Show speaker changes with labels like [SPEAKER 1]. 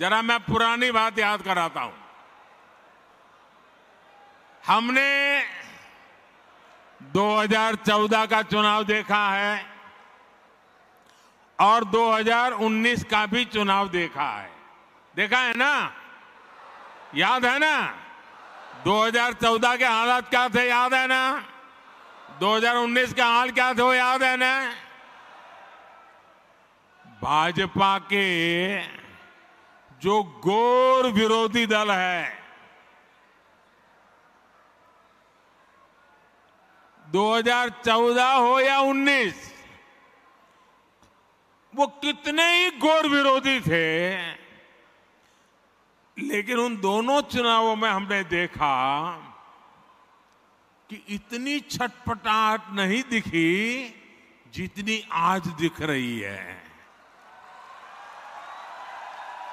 [SPEAKER 1] जरा मैं पुरानी बात याद कराता हूं हमने 2014 का चुनाव देखा है और 2019 का भी चुनाव देखा है देखा है ना याद है ना 2014 के हालात क्या थे याद है ना 2019 के हाल क्या थे वो याद है ना भाजपा के जो गोर विरोधी दल है 2014 हो या 19 वो कितने ही गोर विरोधी थे लेकिन उन दोनों चुनावों में हमने देखा कि इतनी छटपटाहट नहीं दिखी जितनी आज दिख रही है